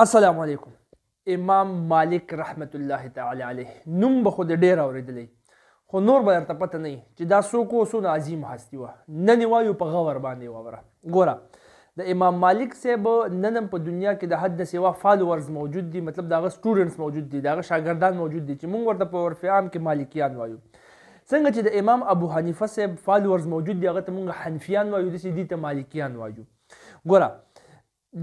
السلام علیکم امام مالک رحمت الله تعالی علیه نوم به خو د ډیر اوریدلی خو نور به درته پته نه چې دا څوک او څونه عظیم هستی وه نن وایو په غور باندې واوره ګوره د امام مالک صاحب نن په دنیا کې د حد نه سوا فالوورز موجود دي مطلب دغه سټوډنټس موجود دي دغه شاګردان موجود دي چې مونږ ورته په عرف عام کې مالکیان وایو څنګه چې د امام ابو حنیفه صاحب فالوورز موجود دي هغه ته مونږ حنفیان وایو داسې دي ته مالکیان وایو ګوره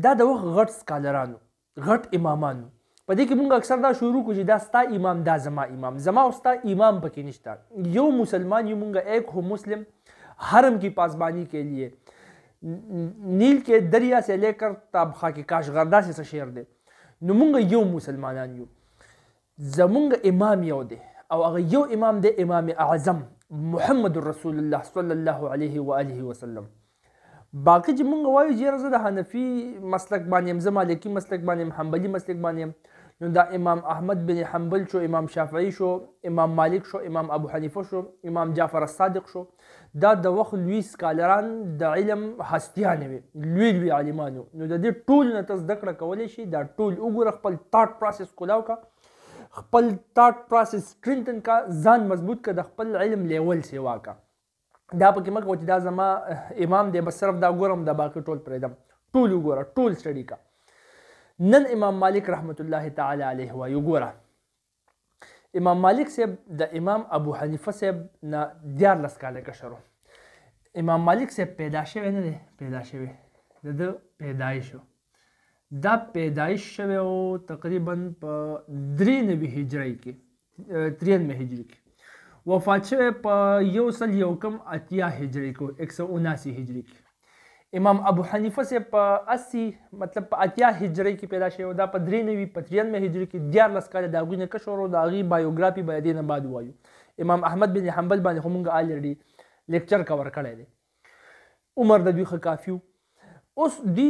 دا د وخت غټ سکالرانو غټ امامان په دې کې موږ اکثر دا شروع کوو چې دا ستا امام دا زما امام زما او ستا امام پکې نشته یو مسلمان یو موږ ایک هو مسلم حرم کی پاسبانی کے لیے نیل کے دریا سے لے کر تابخا کې کاشغردا سے څه شعر دی نو موږ یو مسلمانان یو زمونږ امام یو دی او هغه یو امام دی امام اعظم محمد رسول الله صلی الله علیه و آله وسلم باقي چې مونږ وایو چې زه د حنفي مسلک باندې یم زه مالکي مسلک باندې یم حنبلي مسلک باندې یم نو دا امام احمد بن حنبل شو امام شافعي شو امام مالک شو امام ابو حنیفه شو امام جعفر الصادق شو دا د وخت لوی سکالران د علم هستیان وي لوی لوی عالمانو نو د دې ټول نه تاسو زده کړه کولی شي دا ټول وګوره خپل تاټ پروسس کولاو کا خپل تاټ پروسس سټرینتن کا ځان مضبوط کا د خپل علم لیول سیوا کا دا پکې مکه چې دا زما امام دی بس صرف دا ګورم دا باقي ټول پرېږدم ټول وګوره ټول سټډي کا نن امام مالک رحمت الله تعالی علیه وایي وګوره امام مالک صاحب د امام ابو حنیفه صاحب نه دیارلس کاله کشرو امام مالک صاحب پیدا شوی نه دی پیدا شوی د ده پیدایش دا پیدایش شوی او تقریبا په درې نوي هجری کې تریانوي هجری کې وفات شوی په یو سل یو کم اتیا هجری کو 179 هجری کې امام ابو حنیفه سے په 80 مطلب په اتیا هجری کې پیدا شوی دا په 93 په 93 هجری کې 14 کال دا غوینه کشورو دا غي بایوګرافي باید نه بعد وایو امام احمد بن حنبل باندې همغه الریډي لیکچر کور کړی دی عمر د دوی ښه کافی اوس دی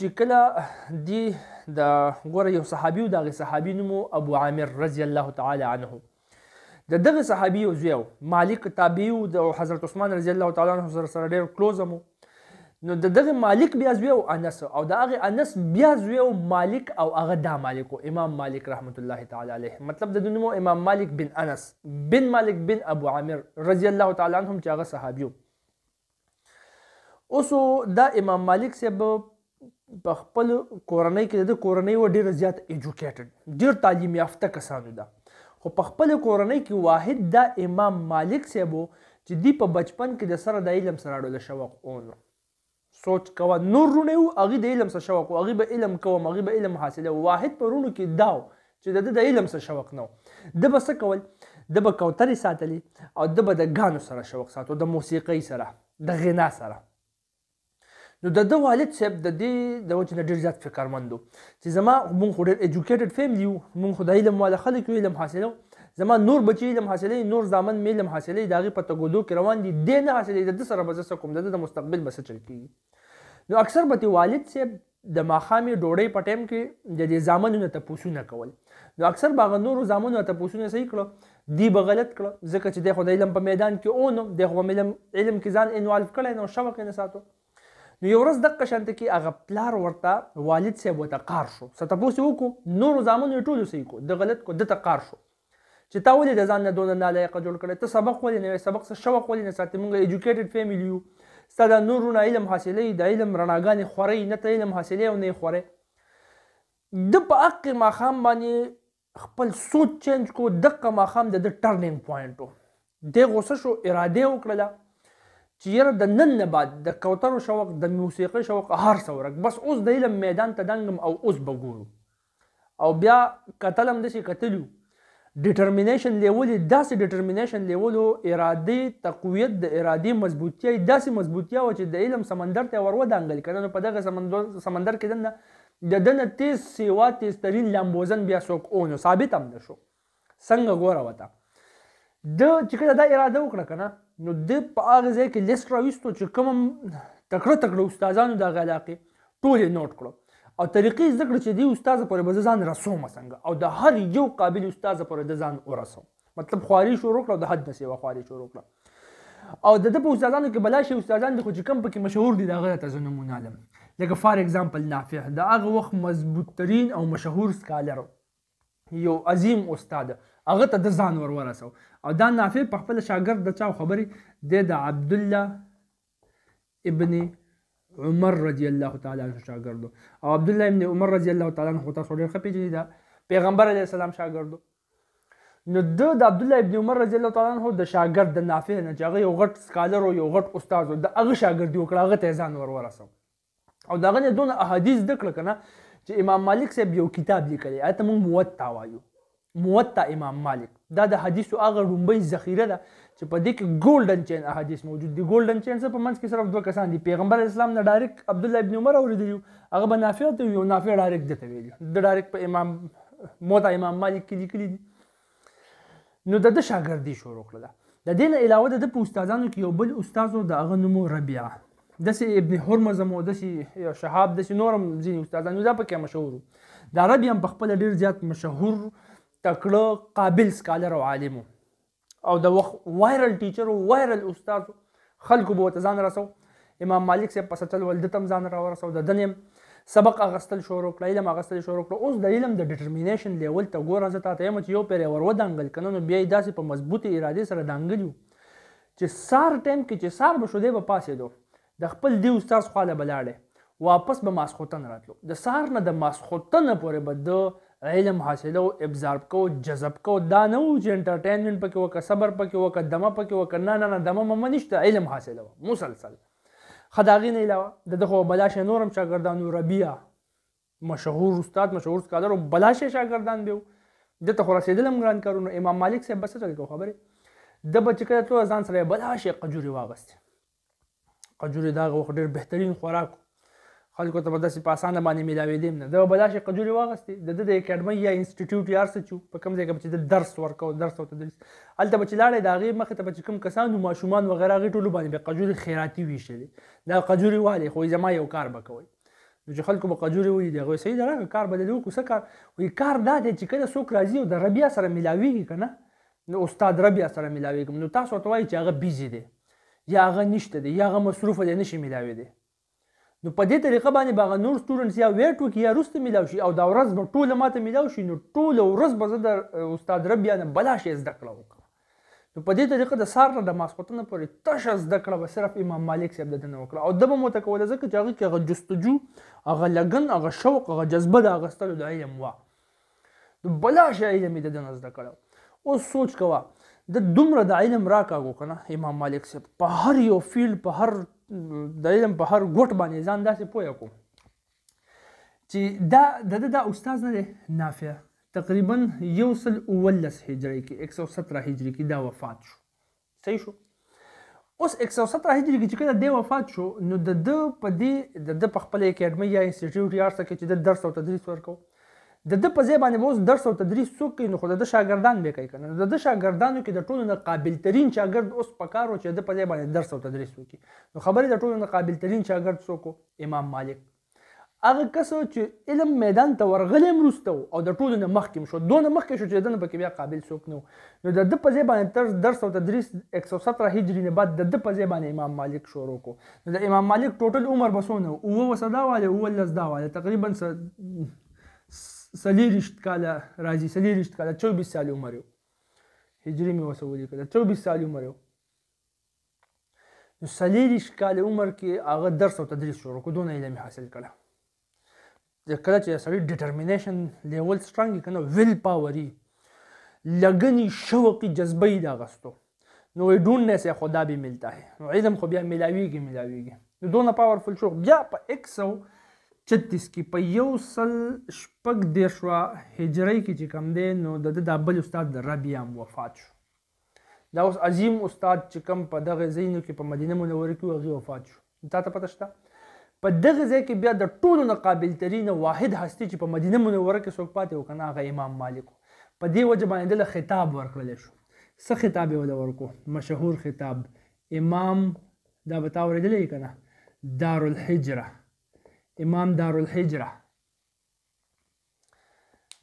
چې کله دی د ګوره یو صحابي او دغه صحابي نوم ابو عامر رضی الله تعالی عنه د دغه صحابي او زیو مالک تابعی او د حضرت عثمان رضی الله تعالی عنہ سره سره ډیر کلوز مو نو د دغه مالک بیا زیو انس او د هغه انس بیا زیو مالک او هغه دا مالک او امام مالک رحمت الله تعالی علیه مطلب د دنمو امام مالک بن انس بن مالک بن ابو عامر رضی الله تعالی عنهم چې هغه صحابي اوسو دا امام مالک سبب په خپل کورنۍ کې د کورنۍ و ډیر زیات ایجوکیټډ ډیر تعلیم یافته کسانو ده خو په خپل کورنۍ کې واحد دا امام مالک سیبو چې دی په بچپن کې د سره د علم سره اړول شوق اون سوچ کوه نور رونه او هغه د علم سره شوق او هغه به علم کوه هغه به علم حاصله واحد پرونو کې داو چې د د علم سره شوق نو د بس کول د به کوترې ساتلې او د به د غانو سره شوق ساتو د موسیقۍ سره د غنا سره نو د د والد صاحب د دې د وجه نه ډېر زیات فکرمند وو چې زما مونږ خو ډېر ایجوکیټډ فیملی وو مونږ خو د علم والا خلک علم حاصلو زما نور بچی علم حاصلې نور ځامن مې علم حاصلې د هغې په تګودو کې روان دي دی نه حاصلې د سره به زه څه کوم د د مستقبل به څه چل کېږي نو اکثر به والد صاحب د ماښامې ډوډۍ په ټایم کې د دې زامنو نه تپوسونه کول نو اکثر به هغه نورو زامنو نه تپوسونه صحیح کړه دی به غلط کړه ځکه چې دی خو د علم په میدان کې اونم دی خو علم علم کې ځان انوالو کړی نو شوق یې نه ساتو نو یو ورځ دغه شانت کې هغه پلار ورته والد صاحب وته قار شو ستاسو وکړو نور زامن ټول سې کو د غلط کو د ته قار شو چې تا ولې د ځان نه دونه نالایق جوړ کړې ته سبق ولې نه سبق څه شوق ولې نه ساتې موږ ایجوکیټډ فیملی یو ستا د نورونه علم حاصلې د علم رڼاګانې خورې نه ته علم حاصلې او نه خورې د په حق ماخام باندې خپل سوچ چینج کو دغه ماخام د ټرنینګ پوینټ و دی غوسه شو اراده وکړله چې یره د نن نه بعد د کوترو شوق د موسیقۍ شوق هر څه ورک بس اوس د علم میدان ته دنګم او اوس به ګورو او بیا کتل هم داسې کتلو ډیټرمینیشن لیول داسې ډیټرمینیشن لیولو ارادې تقویت د ارادې مضبوطیا داسې مضبوطیا و چې د علم سمندر ته ور ودانګل کړه نو په دغه سمندر کې دنه د دنه تیز سیوا تیزترین لامبوزن بیا څوک اونو ثابت هم نشو څنګه ګوره وته د چې کله دا اراده وکړه که نه نو د په هغه ځای کې لیست راوستو چې کوم تکړه تکړه استادانو د علاقه ټول نوٹ کړو او طریقې زده کړ چې دی استاد پر به ځان رسوم څنګه او د هر یو قابل استاد پر د ځان ورسوم مطلب خواري شروع کړو د حد نسې خواري شروع کړو او د د په استادانو کې بلا شي استادان د خو چې کم پکې مشهور دي دا غره ته نمونه علم لکه فار اگزامپل نافع دا هغه وخت مضبوط ترين او مشهور سکالر یو عظیم استاد هغه ته د ځان ور ورسو او دا نافع په خپل شاګرد د چا خبرې د د عبد الله ابن عمر رضی الله تعالی عنہ شاګردو او عبد الله ابن عمر رضی الله تعالی عنہ تاسو ډیر خپېږي دا پیغمبر علی السلام شاګردو نو د عبد الله ابن عمر رضی الله تعالی عنہ د شاګرد د نافع نه چې هغه یو غټ سکالر او یو غټ استاد د هغه شاګردي وکړه هغه ته ځان ور ورسو او داغه نه دون احادیث دکړه کنه چې امام مالک صاحب یو کتاب لیکلی اته مونږ موطا وایو موطا امام مالک دا د حدیثو هغه رومبي ذخیره ده چې په دې کې ګولډن چین احادیث موجود دي ګولډن چین څه په منځ کې صرف دوه کسان دي پیغمبر اسلام نه ډایرک عبد الله ابن عمر اوریدلی هغه به نافع ته یو نافع ډایرک دته ویلی د ډایرک په امام موطا امام مالک کې لیکلي دي نو د د شاګردي شروع کړل د دې نه علاوه د په استادانو کې یو بل استادو د هغه نوم ربیعه داسې ابن هرمز مو داسې شهاب داسې نورم ځینې استادانو دا پکې مشهور دا ربیعه په خپل ډیر زیات مشهور تکړه قابل سکالر او عالم او د وخت وایرل ټیچر او وایرل استاد خلکو به ته ځان رسو امام مالک صاحب پس چل ول د تم ځان را ورسو د دنیم سبق اغستل شروع کړ علم اغستل شروع کړ اوس د علم د ډیټرمینیشن لیول ته ګوره زه تاته یم چې یو پیر ور ودانګل کنه نو بیا یې داسې په مضبوطی اراده سره دانګلیو چې سار ټایم کې چې سار به شو دی به پاسې دو د خپل دی استاد خواله بلاړې واپس به ماسخوتن راتلو د سار نه د ماسخوتن پورې به د علم حاصله او ابزارب کو جذب کو دا نه و چې انټرټینمنټ پکې وکړه صبر پکې وکړه دمه پکې وکړه نه نه نه دمه مم نشته علم حاصله مسلسل خداغي نه علاوه د دغه بلاش نورم شاګردانو ربیع مشهور استاد مشهور سکالر او بلاش شاګردان دیو د ته رسیدلم ګران کارونه امام مالک سے بس چل کو خبره د بچکه ته ځان سره بلاش قجوري واغست قجوري دا غوخ ډیر بهترین خوراک خلکو ته به داسې په اسانه باندې میلاوېدیم نه ده به دا شي قجورې واغستې د ده د اکیډمۍ یا انسټیټیوټ یا هر څه چې په کوم ځای کې به چې ده درس ورکو درس او تدریس هلته به چې لاړې د هغې مخې ته به چې کوم کسان و ماشومان وغیره هغې ټولو باندې به قجورې خیراتي ویشلې دا قجورې والې خو زما یو کار به کوئ نو چې خلکو به قجورې وي د هغوی صحیح ده کار به د دې وکړو څه کار وایي کار دا دی چې کله څوک راځي او د ربیا سره میلاوېږي که نه نو استاد ربیا سره میلاوېږم نو تاسو ورته وایي چې هغه بیزي دی یا هغه نشته دی یا هغه مصروفه دی نشي میلاوېدی نو په دې طریقه باندې به نور سټوډنټس یا ویټو کې یا روسته ملاو شي او دا ورځ به ټوله ماته ملاو شي نو ټوله ورځ به زه د استاد رب یا نه بلا شي زده کړه وکړم نو په دې طریقه د سار نه د ماسپوتنه پورې تشه زده کړه به صرف امام مالک صاحب د نه وکړه او د به مو ته کوله ځکه چې هغه کې هغه جستجو هغه لګن هغه شوق هغه جذبه د هغه ستلو د علم وا نو بلا شي علم د نه زده کړه اوس سوچ کوه د دومره د علم راکاږو کنه امام مالک صاحب په هر یو فیلډ په هر د علم په هر ګوټ باندې ځان داسې پوه کوم چې دا د د استاد نه دی نافع تقریبا یو سل اولس هجری کې 117 هجری کې دا وفات شو صحیح شو اوس 117 هجری کې چې کله دی وفات شو نو د د په دې د د په خپل اکیډمي یا انسټیټیوټ یا څه کې چې د درس او تدریس ورکو د د په ځای باندې اوس درس او تدریس څوک کوي نو خو د شاګردان به کوي کنه د د شاګردانو کې د ټولو نه قابل ترین شاګرد اوس پکارو چې د په ځای باندې درس او تدریس وکړي نو خبرې د ټولو نه قابل ترین شاګرد څوک امام مالک هغه کس چې علم میدان ته ورغلی مرسته او د ټولو نه مخکې شو دونه مخکې شو چې دنه پکې بیا قابل څوک نو نو د د په ځای باندې تر درس او تدریس 117 هجری نه بعد د د په ځای باندې امام مالک شروع کو نو د امام مالک ټوټل عمر بسونه او وسدا والے او لزدا والے تقریبا سلیریشت کاله راځي سلیریشت کاله 24 سال عمر یو هجری مې وسه ولیکله 24 سال عمر یو نو سلیریشت کاله عمر کې هغه درس او تدریس شروع کړو دونه علم حاصل کړه کله چې سړی ډیټرمینیشن لیول سترنګ کنه ویل پاوري لګنی شوقي جذبه یې داغستو نو ډوننه سه خدا به ملتا ہے علم خو بیا ملاویږي ملاویږي نو دونه پاورفل شوق بیا په 100 36 کې په یو سل شپږ دیرشوه هجرۍ کې چې کوم دی نو د ده دا بل استاد ربیع هم وفات شو دا اوس عظیم استاد چې کوم په دغه ځایونو کې په مدینه منوره کې هغې وفات شو تا ته پته شته په دغه ځای کې بیا د ټولو نه قابل ترینه واحد هستی چې په مدینه منوره کې څوک پاتې و که نه هغه امام مالک په دې وجه باندې دله خطاب ورکړلی شو څه خطاب یې وله ورکو مشهور خطاب امام دا به تا اورېدلی که نه دارالحجره امام دارالحجره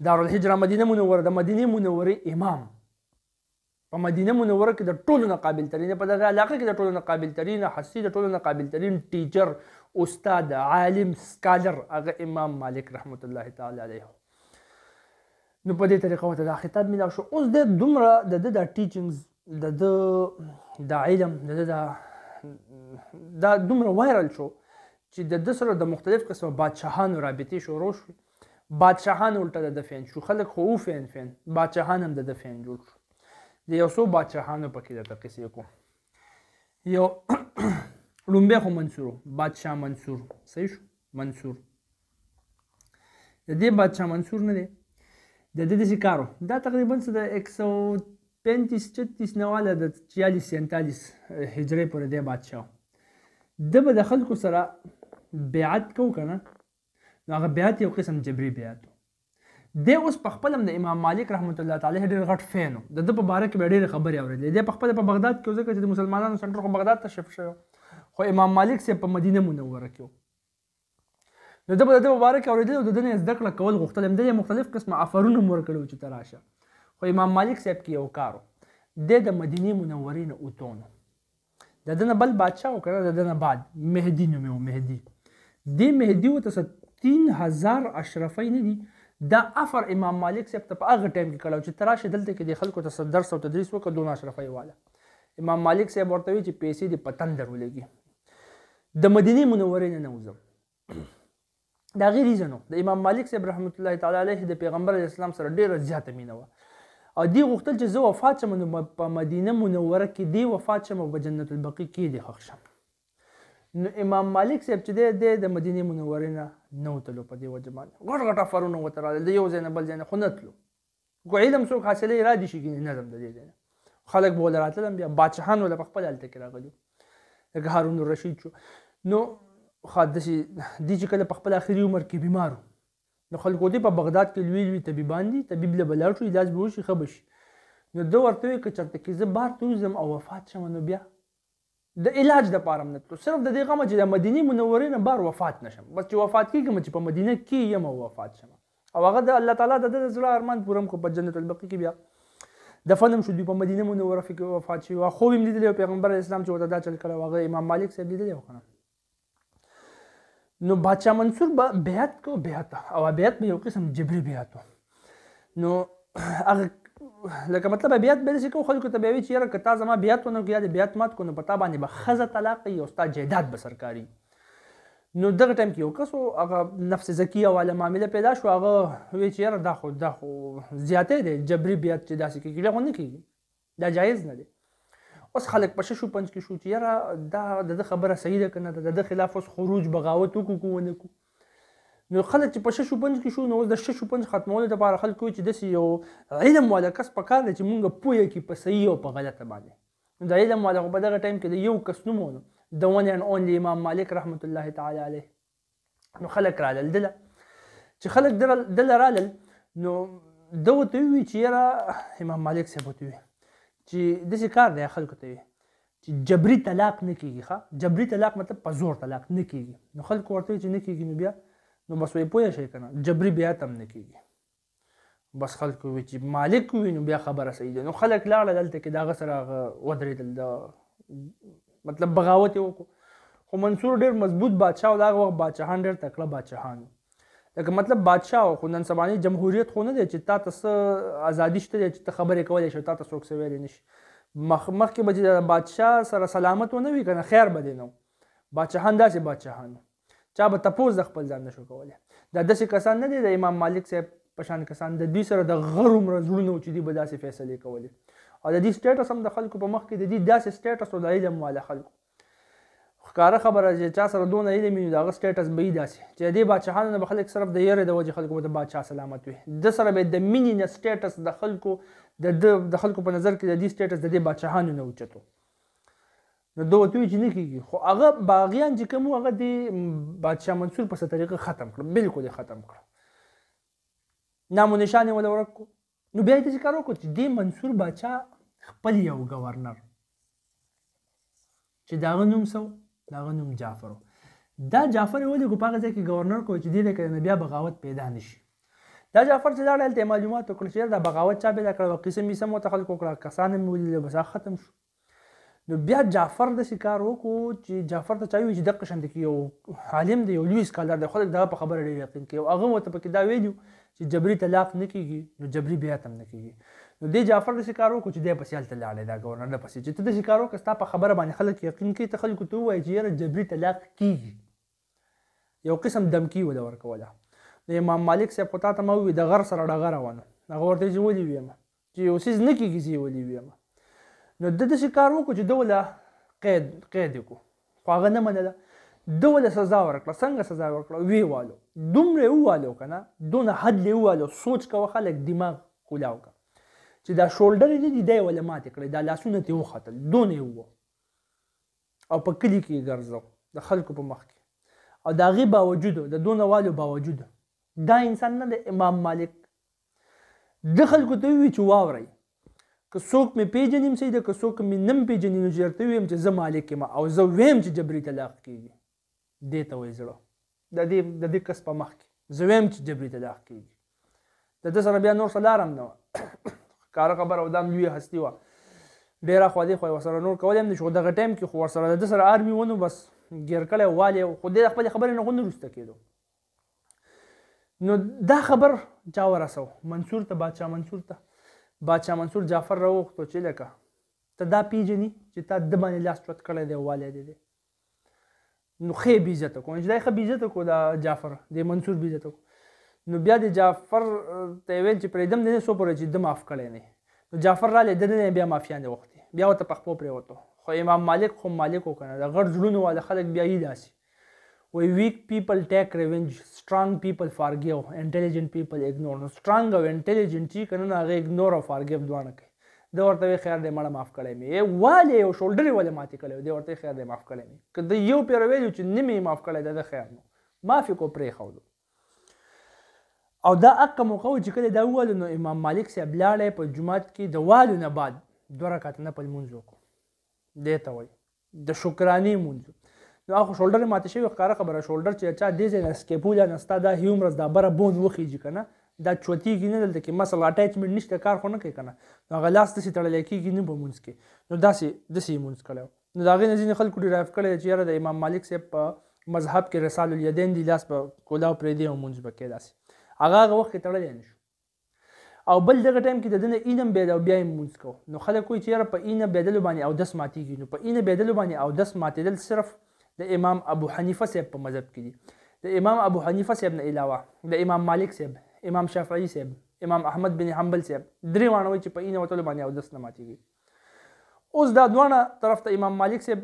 دارالحجره مدینه منوره د مدینه منورې امام په مدینه منوره کې د ټولو نه قابل ترین په دغه علاقه کې د ټولو نه قابل ترین حسی د ټولو نه قابل ترین ټیچر استاد عالم سکالر هغه امام مالک رحمت الله تعالی علیه نو په دې طریقه وته دا خطاب ملا شو اوس د دومره د د ټیچینګز د د د علم د د دا دومره وایرل شو چې د د سره د مختلف قسمه بادشاهانو رابطې شروع شو بادشاهان الټه د فین شو خلک خو فین فین بادشاهان هم د فین جوړ شو د یو څو بادشاهانو پکې د تقسیم کو یو لومبه خو منصور بادشاه منصور صحیح شو منصور د دې بادشاه منصور نه دی د دې د کارو دا تقریبا د 135 36 نواله د 40 47 هجری پر د بادشاه د به د خلکو سره بیعت کو کنه نو هغه بیعت یو قسم جبري بیعت دی اوس په خپل د امام مالک رحمت الله تعالی ډېر غټ فین د د په اړه کې ډېر خبرې اورېدلې دی په خپل په بغداد کې ځکه چې د مسلمانانو سنټر خو بغداد ته شفت شو خو امام مالک سه په مدینه منوره کې نو د په د مبارک اورېدل د دنیا زده کړه کول غوښتل هم د مختلف قسمه افرونه مور کړو چې تراشه خو امام مالک صاحب کې یو کارو د د مدینه منورې نه اوتونه د دنه بل بادشاه وکړه د دنه بعد مهدی نومې مهدی د مهدی وته 13000 اشرفی نه دي دا افر امام مالک سیب ته په هغه ټایم کې کړو چې تراشه دلته کې د خلکو ته درس او تدریس وکړو دونه اشرفی والا امام مالک سیب ورته وی چې پیسې د پتن درولېږي د مدینه منورې نه نوزم دا غیر ریزنو د امام مالک سیب رحمت الله تعالی علیه د پیغمبر اسلام سره ډیره زیاته مینه وه او دی غوښتل چې زه وفات شم په مدینه منوره کې دی وفات شم او په جنت البقیع کې دی خوښ شم نو امام مالک صاحب چې دی د مدینه منورې نه نو تلو په دې وجه باندې غټ غټ افرونه وته راغلل د یو ځای نه بل ځای نه خو نه تلو خو علم څوک حاصلې را دي شي کې نظم د دې ځای نه خلک به ول راتلل بیا بادشاهان ول په خپل هلته کې راغلي لکه هارون الرشید شو نو خا داسې دی چې کله په خپل آخري عمر کې بیمار نو خلکو دی په بغداد کې لوی لوی طبيبان دي طبيب له بلاړ شو علاج به وشي خبش نو دوه ورته کې چرته کې زه بار توزم او وفات شوم نو بیا د علاج د پاره منتلو صرف د دې غمه چې د مدینه منورې نه بار وفات نشم بس چې وفات کیږم چې په مدینه کې یم وفات شم او هغه د الله تعالی د زړه ارمان پورم کو په جنت البقیع کې بیا دفنم شو دوی په مدینه منوره کې وفات شي او خو هم لیدلی پیغمبر اسلام چې وته دا چل کړو هغه امام مالک صاحب لیدلی وکنه نو بادشاہ منصور با بیعت کو بیعت او بیعت به یو قسم جبري بیعت نو هغه لکه مطلب بیات به څه کو خلکو ته به وی چې یاره کتا زما بیات ونه یا د بیات مات کو نو پتا باندې به خزه طلاق یو ستا جیدات به سرکاري نو دغه ټایم کې یو کس هغه نفس زکیه والا معامله پیدا شو هغه وی چې یاره دا خو دا خو زیاتې دی جبري بیات چې داسې کیږي غو نه کیږي دا جایز نه دی اوس خلک پښه شو پنځ کې شو چې یاره دا د خبره صحیح ده کنه د خلاف اوس خروج بغاوت وکړو کو نه کو نو خلک چې په ششو پنځ کې شو نو د ششو پنځ ختمولو لپاره خلک وایي چې داسې یو علم والا کس پکار دی چې مونږ پوهه کې په صحیح او په غلطه باندې نو د علم والا خو په دغه ټایم کې د یو کس نوم ونه د ون اینډ اونلی امام مالک رحمت الله تعالی علیه نو خلک رالل دله چې خلک دله رالل نو ده ورته ووي چې یاره امام مالک صاحب ورته ووي چې داسې کار دی خلکو ته وي چې جبري طلاق نه کیږي ښه جبري طلاق مطلب په زور طلاق نه کیږي نو خلکو ورته چې نه کیږي نو بیا نو بس وی پوه شي کنه جبري بیا تم نه کیږي بس خلک وی چې مالک وي نو بیا خبره صحیح ده نو خلک لاړه دلته کې دا غسر ودرېدل دا مطلب بغاوت وکړو خو منصور ډیر مضبوط بادشاه او دا وخت بادشاهان ډیر تکړه بادشاهان لکه مطلب بادشاه خو نن سبا نه جمهوریت خو نه دی چې تاسو ازادي شته چې خبرې کولای شي تاسو څوک سوي نه شي مخ مخ کې به بادشاه سره سلامت و نه وي کنه خیر به دی نو بادشاهان داسې بادشاهان چا به تپوس د خپل ځان نشو کوله دا داسې کسان نه دي د امام مالک صاحب پشان کسان د دوی سره د غر عمر زړونه چې دی به داسې فیصله کوله او د دې سټیټس هم د خلکو په مخ کې د دې داسې سټیټس او د علم والا خلکو ښکاره خبره چې چا سره دونه علم وي دغه سټیټس به یې داسې چې دې بادشاهانو نه به خلک صرف د یېرې د وجې خلکو به د بادشاه سلامت وي د سره به د مینې نه سټیټس د خلکو د د خلکو په نظر کې د دې سټیټس د دې بادشاهانو نه اوچتو نو دوه توی چې نه کیږي خو هغه باغیان چې کوم هغه د بادشاه منصور په طریقه ختم کړ بالکل ختم کړ نامو نشانه ولا ورکو نو بیا دې کار وکړ چې د منصور بادشاه خپل یو گورنر چې دا نوم سو دا نوم جعفر دا جعفر ولې کو پاغه ځکه گورنر کو چې دې کې بیا بغاوت پیدا نشي دا جعفر چې دا ډول معلومات وکړ چې دا بغاوت چا پیدا کړو قسم یې سم وتخل کو کړه کسان مې ولې بس ختم شو نو بیا جعفر د شکار وکړو چې جعفر ته چایو چې دقه شند کې یو عالم دی یو لوی سکالر دی خلک دا په خبره ډیر یقین کوي او هغه وته پکې دا ویلو چې جبري طلاق نه کیږي نو جبري بیا تم نه کیږي نو دی جعفر د شکار وکړو چې دی په سیال ته لاړې دا ګورنر پسې چې ته د شکار وکړو ستا په خبره باندې خلک یقین کوي ته خلکو ته وایي چې یاره جبري طلاق کیږي یو قسم دمکی ولا ورکوله د امام مالک صاحب کو تا ته مو د غر سره ډغره ونه هغه ورته چې ولي ویم چې اوسیز نه کیږي چې ولي ویم نو د دې کار وکړو چې دوله قید قید کو خو هغه نه منله دوله سزا ورکړه څنګه سزا ورکړه وی والو دومره والو کنه دون حد لی والو سوچ کوه خلک دماغ کولاو کا چې دا شولډر دې دی ولا مات کړی دا لاسونه ته وختل دون یو او په کلی کې ګرځاو د خلکو په مخ کې او دا غي باوجود د دون والو باوجود دا انسان نه د امام مالک د خلکو ته وی چې واوري که څوک مې پیژنیم صحیح ده که څوک مې نه پیژني نو چې درته ویم چې زه مالک یم او زه ویم چې جبري طلاق کیږي دې ته وایي زړه د دې د دې کس په مخ کې زه ویم چې جبري طلاق کیږي د ده سره بیا نور څه لار هم نه وه کاره خبره او دا هم لویه هستي وه ډیره خوا دی خو ورسره نور کولی هم نه شو دغه ټایم کې خو ورسره د ده سره آرمي ونو بس ګیر کړی والې خو دی خپلې خبرې نه خو نه وروسته کېدو نو دا خبر چا ورسو منصور ته بادشاه منصور ته بادشاه منصور جعفر راوغوښتو چې لکه ته دا پیژني چې تا ده باندې لاس چوت کړی دی والی دی دی نو خې بیزته کو چې دا خې بیزته کو دا جعفر د منصور بیزته کو نو بیا د جعفر ته ویل چې پرېدم نه سو پر چې د معاف کړي نه نو جعفر را لید نه بیا مافیان دی وخت بیا وته پخپو پرې وته خو امام مالک خو مالک وکنه د غړ جوړونو والا خلک بیا یې داسي where weak people take revenge strong people forgive intelligent people ignore نو strong او intelligent چې کنه نه هغه ignore او forgive دوانه کوي د ورته خیر دې مړه معاف کړې مې والي او شولډر ولې ماتې کړې دې ورته خیر دې معاف کړې مې کله یو پیر ویلو چې نیمه معاف کړې ده خیر نو معافي کو پرې خو او دا اقا موقع چې کله دا وویل نو امام مالک صاحب لاړې په جمعات کې د والو نه بعد دوه رکعت نه په لمونځ وکړو دې ته وایي د شکرانې مونځ نو اخو شولډر ماته شوی ښکارا خبره شولډر چې چا دې ځای نه سکیپولا نه ستا دا هیومرس دا بره بون وخیږي کنه دا چوتیږي نه دلته کې مثلا اټیچمنټ نشته کار خو نه کوي کنه نو هغه لاس داسې تړلی کېږي نه په مونځ کې نو داسې داسې یې مونځ کړی نو د هغې نه ځینې خلکو ډرایف کړی چې یاره د امام مالک صاحب په مذهب کې رسال الیدین دی لاس په کولاو پرېږدي او مونځ به کې داسې هغه هغه وخت کې تړلی نه شو او بل دغه ټایم کې د دنه اینم بيد او بیا مونږ کو نو خلک کوی چیرې په اینه بيدلو باندې او دس ماتيږي نو په اینه بيدلو باندې او دس ماتېدل صرف د امام ابو حنیفه صاحب په مذهب کې دي د امام ابو حنیفه صاحب نه علاوه د امام مالک صاحب امام شافعي صاحب امام احمد بن حنبل صاحب درې وانه چې په اینه وتلو باندې اودس نه ماتيږي اوس دا دوانه طرف ته امام مالک صاحب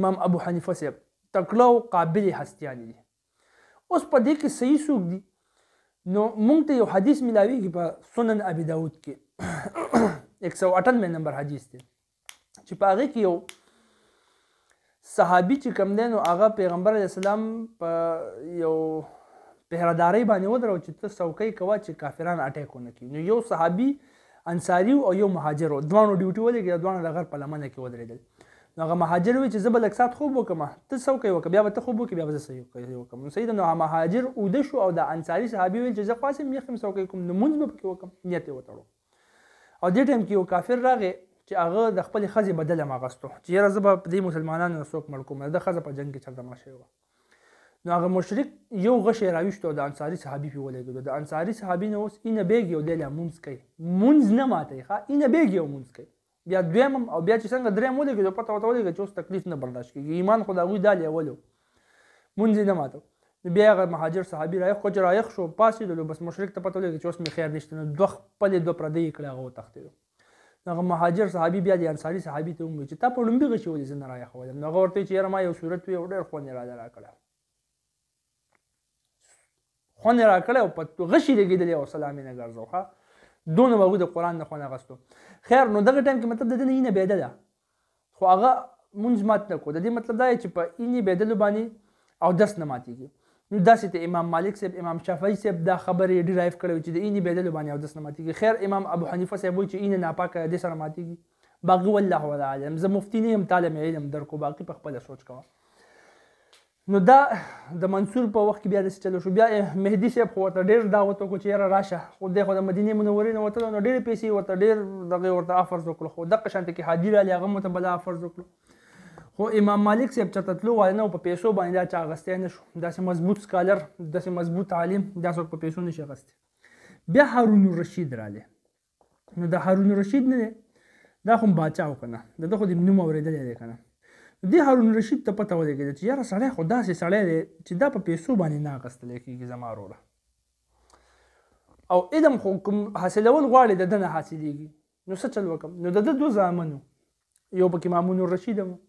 امام ابو حنیفه صاحب تکړه قابل هستیان دي اوس په دې کې صحیح څوک دي نو مونږ ته یو حدیث ملاویږي په سنن ابي داود کې 198 نمبر حدیث دی چې په هغه کې یو صحابي چې کم دی نو هغه پیغمبر علیه السلام په یو پهرهدارۍ باندې ودرو چې ته څوکۍ کوه چې کافران اټیک ونه کړي نو یو صحابي انصاري او یو مهاجر و دواړو ډیوټي ولګېدل دواړه د غر په لمنه کې ودرېدل نو هغه مهاجر وی چې زه به لږ ساعت خوب وکړم ته څوکۍ وکړه بیا به ته خوب وکړې بیا به زه څوکۍ وکړم نو صحیح ده نو هغه مهاجر اوده شو او د انصاري صحابي ویل چې زه خاصم یخم څوکۍ کوم لمونځ به پکې وکړم نیت یې وتړو او دې ټایم کې یو کافر راغی چې هغه د خپل خزي بدل هم اغستو چې یره زبا د مسلمانانو څوک مړ کوم د خزه په جنگ کې چرته ماشه و نو هغه مشرک یو غشې راويشتو د انصاری صحابي په ولګیدو د انصاری صحابي نو اوس اینه بیگ یو دله مونږ کوي مونږ نه ماته ښا اینه بیگ یو مونږ کوي بیا دویم او بیا چې څنګه دریم ولګیدو پته وته ولګیدو چې اوس تکلیف نه برداشت کیږي ایمان خدای وی دالې ولو مونږ نه ماته بیا هغه مهاجر صحابي رايخ خو چې رايخ شو پاسې دلو بس مشرک ته پته ولګیدو چې اوس می خیر نشته نو دوه خپل دوه پردې کړه او تختیدو هغه مهاجر صحابي بیا د انصاري صحابي ته وموي چې تا په لومبي غشي ولې زنه راي خو نو هغه ورته چې یاره ما یو صورت وی ډېر خو نه را کړه خو نه را کړه او په غشي لګیدلې او سلام نه ګرځو ها دون وغو د قران نه خو نه غستو خیر نو دغه ټایم کې مطلب د دې نه بيدل ده خو هغه مونږ مات نه کو د دې مطلب دا چې په اني بيدل باندې او دس نه ماتيږي نو داسې ته امام مالک صاحب امام شافعي صاحب دا خبرې ډیرایو کړو چې د اینی بدل باندې او داس نه ماتيږي خیر امام ابو حنیفه صاحب وایي چې اینه ناپاکه د سره ماتيږي باقي والله ولا عالم زه مفتی نه يم طالب علم درکو باقي په خپل سوچ کوم نو دا د منصور په وخت کې بیا د چلو شو بیا مهدی صاحب خو ورته ډیر دا وته کو چې را راشه خو دغه د مدینه منورې نه وته نو ډیر پیسې ورته ډیر دغه ورته افرز وکړو خو دغه شانت کې حاضر علی هغه متبلا افرز وکړو خو امام مالک صاحب چرته تلو وای نه په پیسو باندې دا چا غسته نه شو داسې مضبوط سکالر داسې مضبوط عالم دا څوک په پیسو نشي غسته بیا هارون الرشید رااله نو دا هارون الرشید نه دا خو بچاو کنه دا, دا خو د نوم اوریدل دی کنه د هارون الرشید ته پته ولګید چې یاره سړی خو داسې سړی دی چې دا په پیسو باندې نه غسته لکه زما وروره او ادم خو کوم حاصلول غواړي د دنه حاصلېږي نو څه چل وکم نو د دوه زامنو یو پکې مامون الرشید مو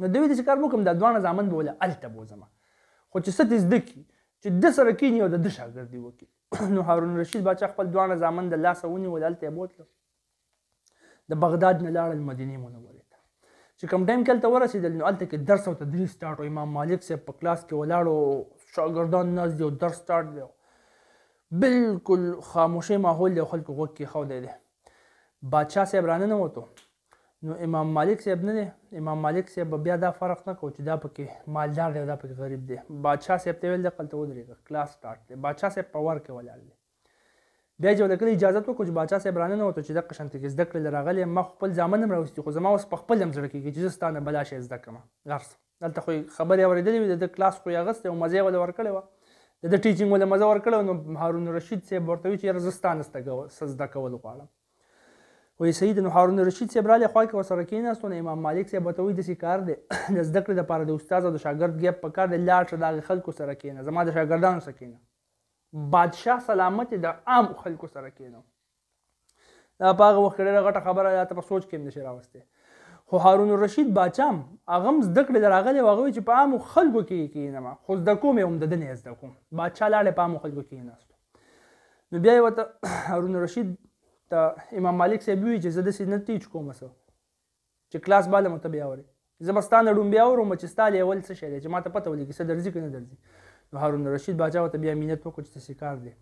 نو دوی داسې کار وکړم دا دواړه زامن به وله هلته بوځم خو چې څه دې زده کړي چې ده سره کښېني او د ده شاګردي وکړي نو هارون رشید باچا خپل دواړه زامن د لاسه ونیول هلته یې بوتلم د بغداد نه لاړل مدینې منورې ته چې کوم ټایم کې هلته ورسېدل نو هلته کې درس او تدریس سټارټ امام مالک صاحب په کلاس کې ولاړو شاګردان ناست دي او درس سټارټ دی بالکل خاموشي ماحول د خلکو غوږ کې خوده دی بادشاه صاحب رانه نه وته نو امام مالک صاحب نه دی امام مالک صاحب بیا دا فرق نه کو چې دا پکې مالدار دی دا پکې غریب دی بادشاه صاحب ته ویل د قلته ودرېږه کلاس سټارټ دی بادشاه صاحب په ور کې ولاړ دی بیا چې ولکه اجازه وکړو چې بادشاه صاحب رانه نه وته چې د قشن ته زده کړل راغلی ما خپل ځامن هم راوستي خو زما اوس په خپل هم زړه کېږي چې زه ستا نه بلا شی زده کړم غرس دلته خو خبرې اورېدلې وي د کلاس خو یې اغستې او مزه یې ولا ورکړې وه د ده ټیچینګ ولا مزه ورکړې نو هارون رشید صاحب ورته وي چې یاره زه ستا نه زده کول غواړم وې سید بن هارون رشید صاحب را لخوا کې ورسره کېناستو نو امام مالک صاحب ته وې د سې کار دی د زده کړې لپاره د استاد او د شاګرد ګپ په کار د لاټ د خلکو سره کېنه زما د شاګردانو سره کېنه بادشاه سلامت د عام خلکو سره کېنه دا پاغه وخت ډېره غټه خبره ده ته په سوچ کې نشي راوسته خو هارون الرشید باچام اغم زده کړې راغلی واغوي چې په عام خلکو کې کېنه خو زده کوم یې هم د دنیا زده کوم بادشاه لاړې په عام خلکو کېناستو نو بیا یې ورته هارون الرشید ته امام مالک صاحب وی چې زه د سینه ټیچ کوم سه چې کلاس بالا مت بیا وره زمستانه ډوم بیا ورم چې ستاله اول څه شي چې ماته پته ولګي څه درځي کنه درځي نو هارون رشید باجا ته بیا مينت وکړ چې څه کار دی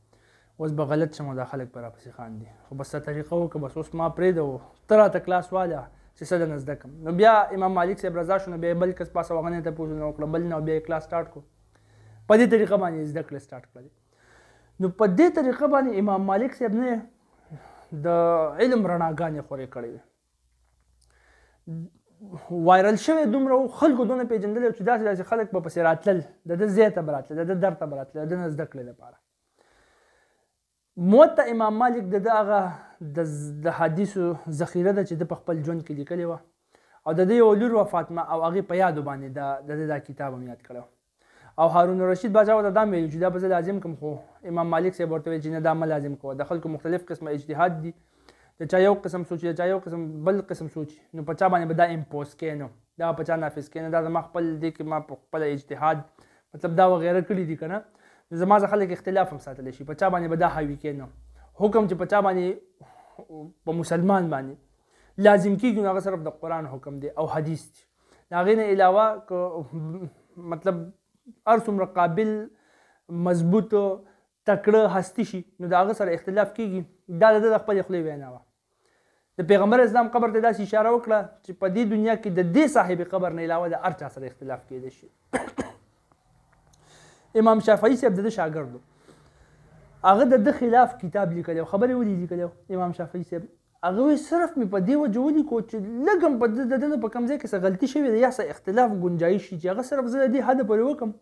اوس به غلط شمه دا خلک پر اپسې خان دي خو بس طریقه وکه بس اوس ما پرې دو تر ته کلاس والا چې سده نزد کم نو بیا امام مالک صاحب رضا شونه بیا بل کس پاسه وغنه ته پوښتنه وکړه بل نو بیا کلاس سٹارټ کو په دې طریقه باندې زده کړل سٹارټ کړل نو په دې طریقه باندې امام مالک صاحب نه د علم رڼاګانې خورې کړې وي وایرل شوی دومره خلکو دونه پیژندل چې داسې داسې خلک به پسې راتلل د ده ځای ته به راتلل د ده در ته به راتلل د ده نه زده کړې لپاره موت ته امام مالک د ده هغه د حدیثو ذخیره ده چې ده په خپل ژوند کې لیکلې وه او د ده یوه لور وفات ما او هغې په یادو باندې د ده دا کتاب هم یاد کړی او هارون الرشید باچا وته دا ویل چې دا به لازم کوم خو امام مالک صاحب ورته ویل چې نه دا ما لازم کوه د خلکو مختلف قسمه اجتهاد دي د چا یو قسم سوچ د چا یو قسم بل قسم سوچ نو په چا باندې به دا امپوز کوي نو دا په چا نافذ کوي نو دا زما خپل دی کې ما په خپل اجتهاد مطلب دا وغیره کړي دي کنه زما ځ خلک اختلاف هم ساتلی شي په چا باندې به دا حوي کوي نو حکم چې په چا باندې په مسلمان باندې لازم کیږي نو هغه صرف د قرآن حکم دی او حدیث دی د هغې نه علاوه مطلب هر څومره قابل مضبوط تکړه هستی شي نو دا هغه سره اختلاف کیږي دا د خپل خپل وینا وه د پیغمبر اسلام قبر ته داسې اشاره وکړه چې په دې دنیا کې د دې صاحب قبر نه علاوه د هر چا سره اختلاف کېدی شي امام شافعي صاحب د شاګردو هغه د خلاف کتاب لیکلی او خبرې ولیکلی امام شافعي صاحب هغه صرف می په دی وجه ولیکو چې لږم په د دنه په کم ځای کې څه غلطي شوې ده یا څه اختلاف ګنجایش شي چې هغه صرف زه د دې حد پورې وکم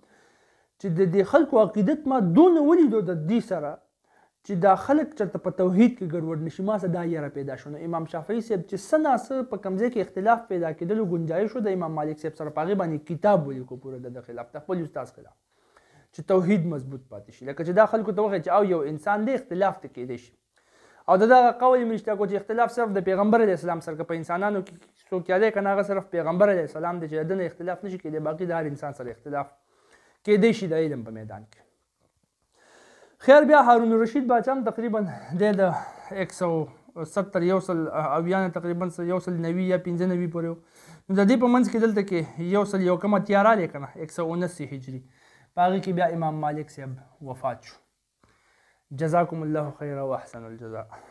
چې د دې خلکو عقیدت ما دونه ولیدو د دې سره چې دا خلک چرته په توحید کې ګډوډ نشي ما سره دا یره پیدا شونه امام شافعي صاحب چې سنا سره په کمزې کې اختلاف پیدا کېدل ګنجایش شو د امام مالک صاحب سره پاغي باندې کتاب ولیکو پوره د خلاف خپل استاد خلاف چې توحید مضبوط پاتې شي لکه چې دا خلکو ته وخت چې او یو انسان دی اختلاف ته کېدې شي او دغه قول مشته کو چې اختلاف صرف د پیغمبر علی السلام سره په انسانانو کې څوک یاده کنه هغه صرف پیغمبر علی السلام د جدن اختلاف نشي کېدی باقي د هر انسان سره اختلاف کې دی شي د علم په میدان کې خیر بیا هارون الرشید باچام تقریبا د 170 یوصل اویان تقریبا یوصل 90 یا 95 پورې نو د دې په منځ کې دلته کې یوصل یو کم تیارا لیکنه 179 هجری باغی کې بیا امام مالک صاحب وفات شو جزاكم الله خيرا وأحسن الجزاء